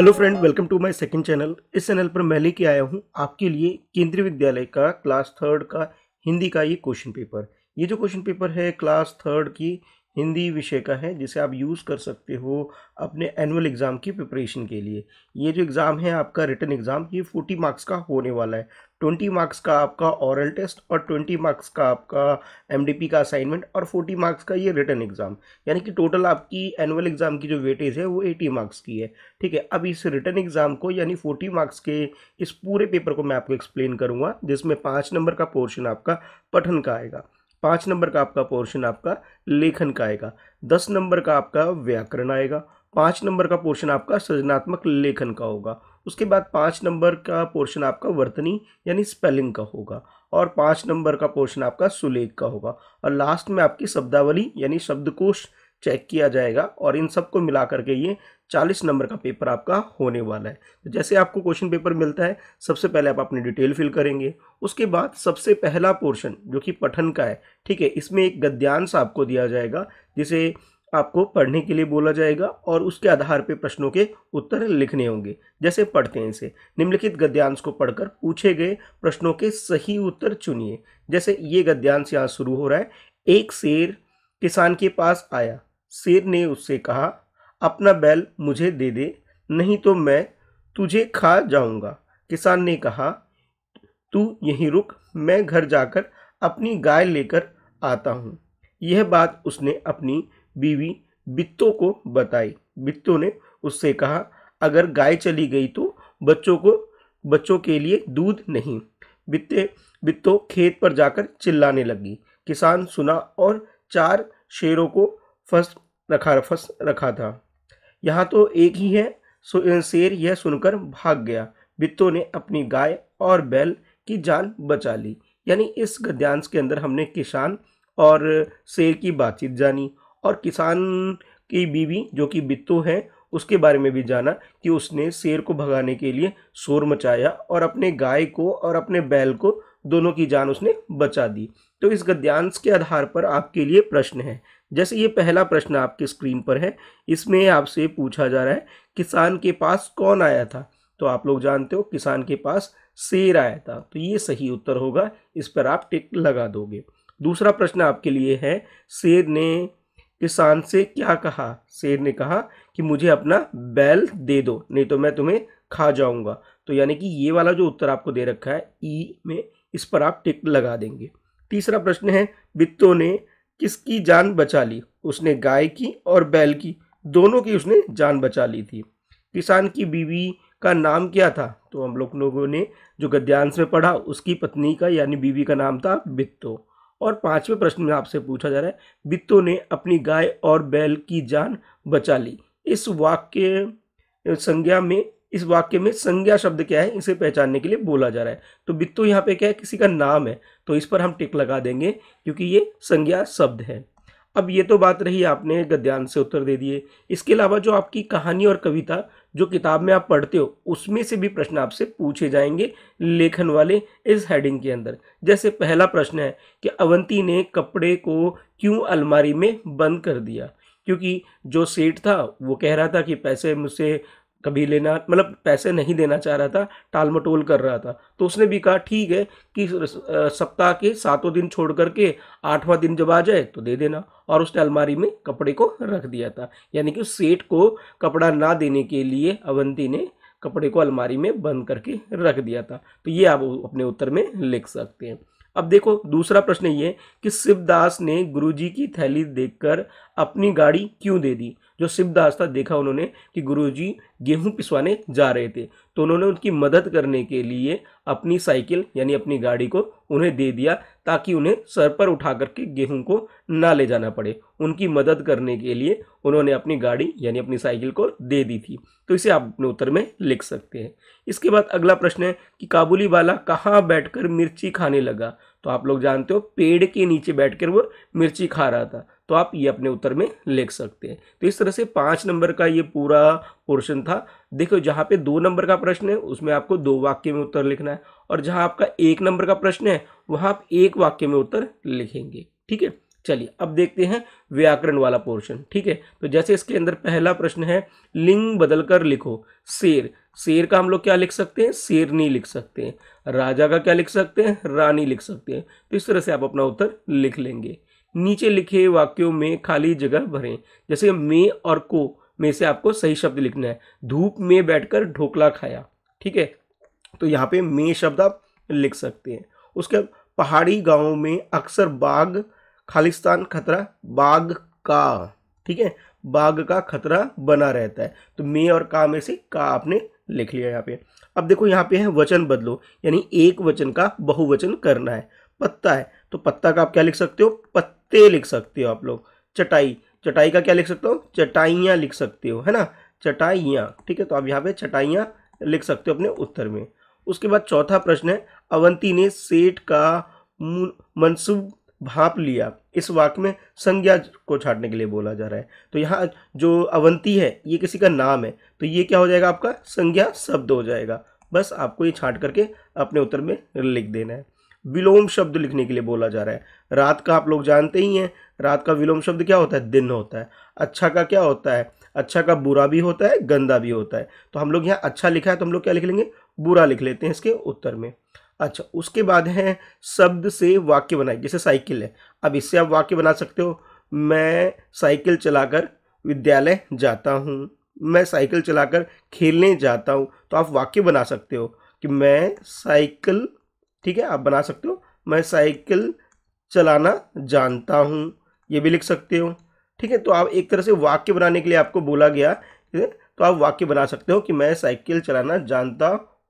hello friend welcome to my second channel इस चैनल पर मैं लेके आया हूँ आपके लिए केंद्रीय विद्यालय का क्लास थर्ड का हिंदी का ये क्वेश्चन पेपर ये जो क्वेश्चन पेपर है क्लास थर्ड की हिंदी विषय का है जिसे आप यूज़ कर सकते हो अपने एनुअल एग्ज़ाम की प्रिपरेशन के लिए ये जो एग्ज़ाम है आपका रिटर्न एग्ज़ाम ये फोर्टी मार्क्स का होने वाला है ट्वेंटी मार्क्स का आपका औरल टेस्ट और ट्वेंटी मार्क्स का आपका एम का असाइनमेंट और फोर्टी मार्क्स का ये रिटर्न एग्ज़ाम यानी कि टोटल आपकी एनुअल एग्ज़ाम की जो वेटेज है वो एटी मार्क्स की है ठीक है अब इस रिटर्न एग्ज़ाम को यानी फोर्टी मार्क्स के इस पूरे पेपर को मैं आपको एक्सप्लेन करूँगा जिसमें पाँच नंबर का पोर्शन आपका पठन का आएगा पाँच नंबर का आपका पोर्शन आपका लेखन का आएगा दस नंबर का आपका व्याकरण आएगा पाँच नंबर का पोर्शन आपका सृजनात्मक लेखन का होगा उसके बाद पाँच नंबर का पोर्शन आपका वर्तनी यानी स्पेलिंग का होगा और पाँच नंबर का पोर्शन आपका सुलेख का होगा और लास्ट में आपकी शब्दावली यानी शब्दकोश चेक किया जाएगा और इन सबको मिला करके ये चालीस नंबर का पेपर आपका होने वाला है तो जैसे आपको क्वेश्चन पेपर मिलता है सबसे पहले आप अपनी डिटेल फिल करेंगे उसके बाद सबसे पहला पोर्शन जो कि पठन का है ठीक है इसमें एक गद्यांश आपको दिया जाएगा जिसे आपको पढ़ने के लिए बोला जाएगा और उसके आधार पर प्रश्नों के उत्तर लिखने होंगे जैसे पढ़ते हैं इसे निम्नलिखित गद्यांश को पढ़कर पूछे गए प्रश्नों के सही उत्तर चुनिए जैसे ये गद्यांश यहाँ शुरू हो रहा है एक शेर किसान के पास आया शेर ने उससे कहा अपना बैल मुझे दे दे नहीं तो मैं तुझे खा जाऊंगा किसान ने कहा तू यहीं रुक मैं घर जाकर अपनी गाय लेकर आता हूँ यह बात उसने अपनी बीवी बित्तो को बताई बित्तो ने उससे कहा अगर गाय चली गई तो बच्चों को बच्चों के लिए दूध नहीं बित्ते बित्तो खेत पर जाकर चिल्लाने लगी किसान सुना और चार शेरों को फर्स्ट रखा फंस रखा था यहाँ तो एक ही है शेर यह सुनकर भाग गया बित्तो ने अपनी गाय और बैल की जान बचा ली यानी इस गद्यांश के अंदर हमने किसान और शेर की बातचीत जानी और किसान की बीवी जो कि बित्तो है उसके बारे में भी जाना कि उसने शेर को भगाने के लिए शोर मचाया और अपने गाय को और अपने बैल को दोनों की जान उसने बचा दी तो इस गद्यांश के आधार पर आपके लिए प्रश्न है जैसे ये पहला प्रश्न आपके स्क्रीन पर है इसमें आपसे पूछा जा रहा है किसान के पास कौन आया था तो आप लोग जानते हो किसान के पास शेर आया था तो ये सही उत्तर होगा इस पर आप टिक लगा दोगे दूसरा प्रश्न आपके लिए है शेर ने किसान से क्या कहा शेर ने कहा कि मुझे अपना बैल दे दो नहीं तो मैं तुम्हें खा जाऊंगा तो यानी कि ये वाला जो उत्तर आपको दे रखा है ई में इस पर आप टिक लगा देंगे तीसरा प्रश्न है बित्तों ने किसकी जान बचा ली उसने गाय की और बैल की दोनों की उसने जान बचा ली थी किसान की बीवी का नाम क्या था तो हम लोग लोगों ने जो गद्यांश में पढ़ा उसकी पत्नी का यानी बीवी का नाम था बित्तो और पांचवें प्रश्न में आपसे पूछा जा रहा है बित्तो ने अपनी गाय और बैल की जान बचा ली इस वाक्य संज्ञा में इस वाक्य में संज्ञा शब्द क्या है इसे पहचानने के लिए बोला जा रहा है तो बित्तू यहाँ पे क्या है किसी का नाम है तो इस पर हम टिक लगा देंगे क्योंकि ये संज्ञा शब्द है अब ये तो बात रही आपने गद्यांश से उत्तर दे दिए इसके अलावा जो आपकी कहानी और कविता जो किताब में आप पढ़ते हो उसमें से भी प्रश्न आपसे पूछे जाएंगे लेखन वाले इस हेडिंग के अंदर जैसे पहला प्रश्न है कि अवंती ने कपड़े को क्यों अलमारी में बंद कर दिया क्योंकि जो सेठ था वो कह रहा था कि पैसे मुझसे कभी लेना मतलब पैसे नहीं देना चाह रहा था टाल मटोल कर रहा था तो उसने भी कहा ठीक है कि सप्ताह के सातों दिन छोड़ करके आठवां दिन जब आ जाए तो दे देना और उसने अलमारी में कपड़े को रख दिया था यानी कि सेठ को कपड़ा ना देने के लिए अवंती ने कपड़े को अलमारी में बंद करके रख दिया था तो ये आप अपने उत्तर में लिख सकते हैं अब देखो दूसरा प्रश्न ये कि शिवदास ने गुरुजी की थैली देखकर अपनी गाड़ी क्यों दे दी जो शिवदास था देखा उन्होंने कि गुरुजी गेहूं पिसवाने जा रहे थे तो उन्होंने उनकी मदद करने के लिए अपनी साइकिल यानी अपनी गाड़ी को उन्हें दे दिया ताकि उन्हें सर पर उठा करके गेहूं को ना ले जाना पड़े उनकी मदद करने के लिए उन्होंने अपनी गाड़ी यानी अपनी साइकिल को दे दी थी तो इसे आप अपने उत्तर में लिख सकते हैं इसके बाद अगला प्रश्न है कि काबुली वाला कहाँ बैठकर मिर्ची खाने लगा तो आप लोग जानते हो पेड़ के नीचे बैठकर वो मिर्ची खा रहा था तो आप ये अपने उत्तर में लिख सकते हैं तो इस तरह से पाँच नंबर का ये पूरा पोर्शन था देखो जहाँ पे दो नंबर का प्रश्न है उसमें आपको दो वाक्य में उत्तर लिखना है और जहाँ आपका एक नंबर का प्रश्न है वहाँ आप एक वाक्य में उत्तर लिखेंगे ठीक है चलिए अब देखते हैं व्याकरण वाला पोर्शन ठीक है तो जैसे इसके अंदर पहला प्रश्न है लिंग बदल कर लिखो शेर शेर का हम लोग क्या लिख सकते हैं शेरनी लिख सकते हैं राजा का क्या लिख सकते हैं रानी लिख सकते हैं तो इस तरह से आप अपना उत्तर लिख लेंगे नीचे लिखे वाक्यों में खाली जगह भरें जैसे मे और को में से आपको सही शब्द लिखना है धूप में बैठकर ढोकला खाया ठीक है तो यहाँ पे मे शब्द आप लिख सकते हैं उसके बाद पहाड़ी गांवों में अक्सर बाघ खालिस्तान खतरा बाघ का ठीक है बाघ का खतरा बना रहता है तो मे और का में से का आपने लिख लिया यहाँ पे अब देखो यहाँ पे है वचन बदलो यानी एक वचन का बहुवचन करना है पत्ता है तो पत्ता का आप क्या लिख सकते हो पत्ते लिख सकते हो आप लोग चटाई चटाई का क्या लिख सकते हो चटाइयाँ लिख सकते हो है ना चटाइयाँ ठीक है तो आप यहाँ पे चटाइयाँ लिख सकते हो अपने उत्तर में उसके बाद चौथा प्रश्न है अवंती ने सेठ का मनसूब भाप लिया इस वाक्य में संज्ञा को छाटने के लिए बोला जा रहा है तो यहाँ जो अवंती है ये किसी का नाम है तो ये क्या हो जाएगा आपका संज्ञा शब्द हो जाएगा बस आपको ये छाट करके अपने उत्तर में लिख देना है विलोम शब्द लिखने के लिए बोला जा रहा है रात का आप लोग जानते ही हैं रात का विलोम शब्द क्या होता है दिन होता है अच्छा का क्या होता है अच्छा का बुरा भी होता है गंदा भी होता है तो हम लोग यहाँ अच्छा लिखा है तो हम लोग क्या लिख लेंगे बुरा लिख लेते हैं इसके उत्तर में अच्छा उसके बाद है शब्द से वाक्य बनाए जैसे साइकिल है अब इससे आप वाक्य बना सकते हो मैं साइकिल चलाकर विद्यालय जाता हूँ मैं साइकिल चलाकर खेलने जाता हूँ तो आप वाक्य बना सकते हो कि मैं साइकिल ठीक है आप बना सकते हो मैं साइकिल चलाना जानता हूँ ये भी लिख सकते हो ठीक है तो आप एक तरह से वाक्य बनाने के लिए आपको बोला गया ठीक है तो आप वाक्य बना सकते हो कि मैं साइकिल चलाना जानता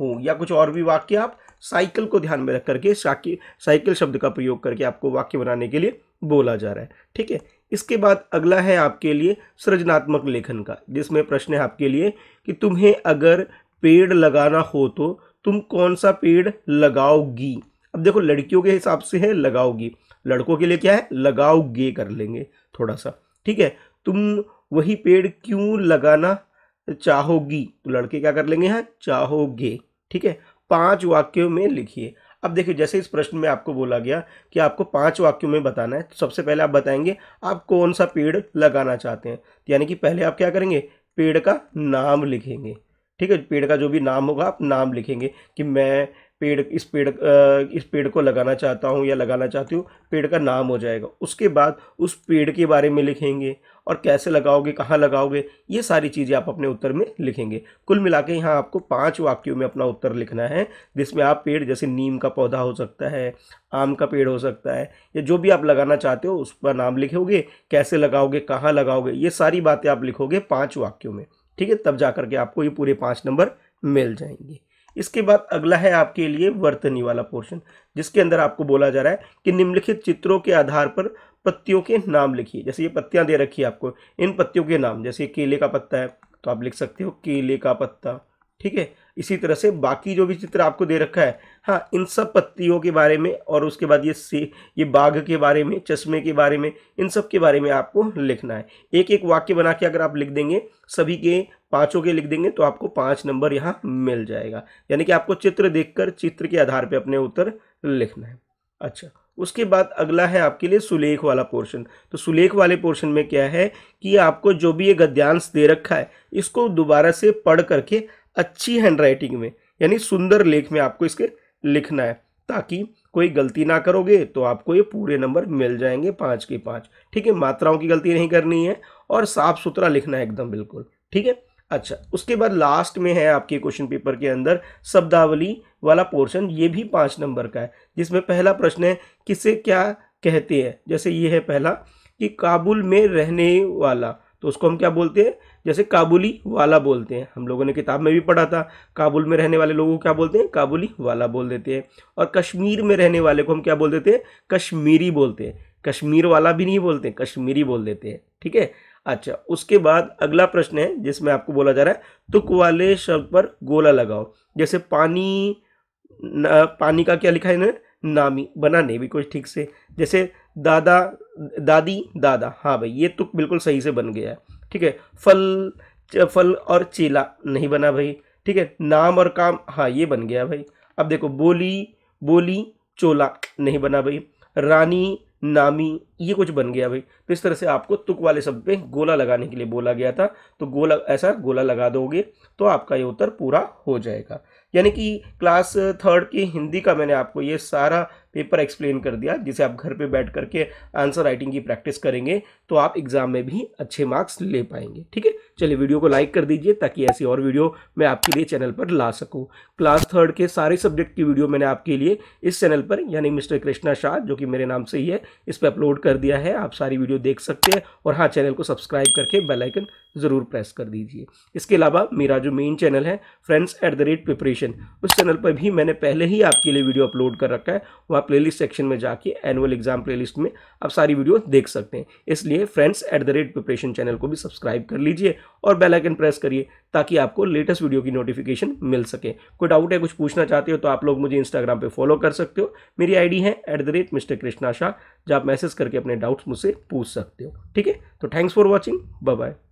हूँ या कुछ और भी वाक्य आप साइकिल को ध्यान में रख करके साइकिल शब्द का प्रयोग करके आपको वाक्य बनाने के लिए बोला जा रहा है ठीक है इसके बाद अगला है आपके लिए सृजनात्मक लेखन का जिसमें प्रश्न है आपके लिए कि तुम्हें अगर पेड़ लगाना हो तो तुम कौन सा पेड़ लगाओगी अब देखो लड़कियों के हिसाब से है लगाओगी लड़कों के लिए क्या है लगाओगे कर लेंगे थोड़ा सा ठीक है तुम वही पेड़ क्यों लगाना चाहोगी तो लड़के क्या कर लेंगे यहाँ चाहोगे ठीक है पांच वाक्यों में लिखिए अब देखिए जैसे इस प्रश्न में आपको बोला गया कि आपको पांच वाक्यों में बताना है तो सबसे पहले आप बताएंगे आप कौन सा पेड़ लगाना चाहते हैं यानी कि पहले आप क्या करेंगे पेड़ का नाम लिखेंगे ठीक है पेड़ का जो भी नाम होगा आप नाम लिखेंगे कि मैं पेड़ इस पेड़ इस पेड़ को लगाना चाहता हूँ या लगाना चाहती हूँ पेड़ का नाम हो जाएगा उसके बाद उस पेड़ के बारे में लिखेंगे और कैसे लगाओगे कहाँ लगाओगे ये सारी चीज़ें आप अपने उत्तर में लिखेंगे कुल मिला के यहाँ आपको पाँच वाक्यों में अपना उत्तर लिखना है जिसमें आप पेड़ जैसे नीम का पौधा हो सकता है आम का पेड़ हो सकता है या जो भी आप लगाना चाहते हो उस पर नाम लिखोगे कैसे लगाओगे कहाँ लगाओगे ये सारी बातें आप लिखोगे पाँच वाक्यों में ठीक है तब जा करके आपको ये पूरे पाँच नंबर मिल जाएंगे इसके बाद अगला है आपके लिए वर्तनी वाला पोर्शन जिसके अंदर आपको बोला जा रहा है कि निम्नलिखित चित्रों के आधार पर पत्तियों के नाम लिखिए जैसे ये पत्तियां दे रखी है आपको इन पत्तियों के नाम जैसे केले का पत्ता है तो आप लिख सकते हो केले का पत्ता ठीक है इसी तरह से बाकी जो भी चित्र आपको दे रखा है हाँ इन सब पत्तियों के बारे में और उसके बाद ये से ये बाघ के बारे में चश्मे के बारे में इन सब के बारे में आपको लिखना है एक एक वाक्य बना के अगर आप लिख देंगे सभी के पाँचों के लिख देंगे तो आपको पाँच नंबर यहाँ मिल जाएगा यानी कि आपको चित्र देखकर चित्र के आधार पर अपने उत्तर लिखना है अच्छा उसके बाद अगला है आपके लिए सुलेख वाला पोर्शन तो सुलेख वाले पोर्शन में क्या है कि आपको जो भी ये गद्यांश दे रखा है इसको दोबारा से पढ़ करके अच्छी हैंडराइटिंग में यानी सुंदर लेख में आपको इसके लिखना है ताकि कोई गलती ना करोगे तो आपको ये पूरे नंबर मिल जाएंगे पाँच के पाँच ठीक है मात्राओं की गलती नहीं करनी है और साफ सुथरा लिखना है एकदम बिल्कुल ठीक है अच्छा उसके बाद लास्ट में है आपके क्वेश्चन पेपर के अंदर शब्दावली वाला पोर्शन ये भी पाँच नंबर का है जिसमें पहला प्रश्न है किसे क्या कहते हैं जैसे ये है पहला कि काबुल में रहने वाला तो उसको हम क्या बोलते हैं जैसे काबुली वाला बोलते हैं हम लोगों ने किताब में भी पढ़ा था काबुल में रहने वाले लोगों को क्या बोलते हैं काबुली वाला बोल देते हैं और कश्मीर में रहने वाले को हम क्या बोल देते हैं कश्मीरी बोलते हैं कश्मीर वाला भी नहीं बोलते कश्मीरी बोल देते हैं ठीक है अच्छा उसके बाद अगला प्रश्न है जिसमें आपको बोला जा रहा है तुक वाले शब्द पर गोला लगाओ जैसे पानी पानी का क्या लिखा है इन्होंने नामी बना नहीं भी कुछ ठीक से जैसे दादा दादी दादा हाँ भाई ये तो बिल्कुल सही से बन गया है ठीक है फल फल और चेला नहीं बना भाई ठीक है नाम और काम हाँ ये बन गया भाई अब देखो बोली बोली चोला नहीं बना भाई रानी नामी ये कुछ बन गया भाई तो इस तरह से आपको तुक वाले शब्द पे गोला लगाने के लिए बोला गया था तो गोला ऐसा गोला लगा दोगे तो आपका ये उत्तर पूरा हो जाएगा यानी कि क्लास थर्ड की हिंदी का मैंने आपको ये सारा पेपर एक्सप्लेन कर दिया जिसे आप घर पे बैठ करके आंसर राइटिंग की प्रैक्टिस करेंगे तो आप एग्जाम में भी अच्छे मार्क्स ले पाएंगे ठीक है चलिए वीडियो को लाइक कर दीजिए ताकि ऐसी और वीडियो मैं आपके लिए चैनल पर ला सकूँ क्लास थर्ड के सारे सब्जेक्ट की वीडियो मैंने आपके लिए इस चैनल पर यानी मिस्टर कृष्णा शाह जो कि मेरे नाम से ही है इस पर अपलोड कर कर दिया है आप सारी वीडियो देख सकते हैं और हाँ चैनल को सब्सक्राइब करके बेलाइकन ज़रूर प्रेस कर दीजिए इसके अलावा मेरा जो मेन चैनल है friends at the rate preparation उस चैनल पर भी मैंने पहले ही आपके लिए वीडियो अपलोड कर रखा है वहाँ प्लेलिस्ट सेक्शन में जाके एनुअल एग्जाम प्लेलिस्ट में आप सारी वीडियो देख सकते हैं इसलिए friends at the rate preparation channel को भी सब्सक्राइब कर लीजिए और बेलाइकन प्रेस करिए ताकि आपको लेटेस्ट वीडियो की नोटिफिकेशन मिल सके कोई डाउट है कुछ पूछना चाहते हो तो आप लोग मुझे इंस्टाग्राम पर फॉलो कर सकते हो मेरी आई है at the rate mister Krishna Shah जहाँ आप मैसेज करके अपने डाउट्स मुझसे पूछ सकते हो ठीक है तो थैंक्स फॉर वॉचिंग बाय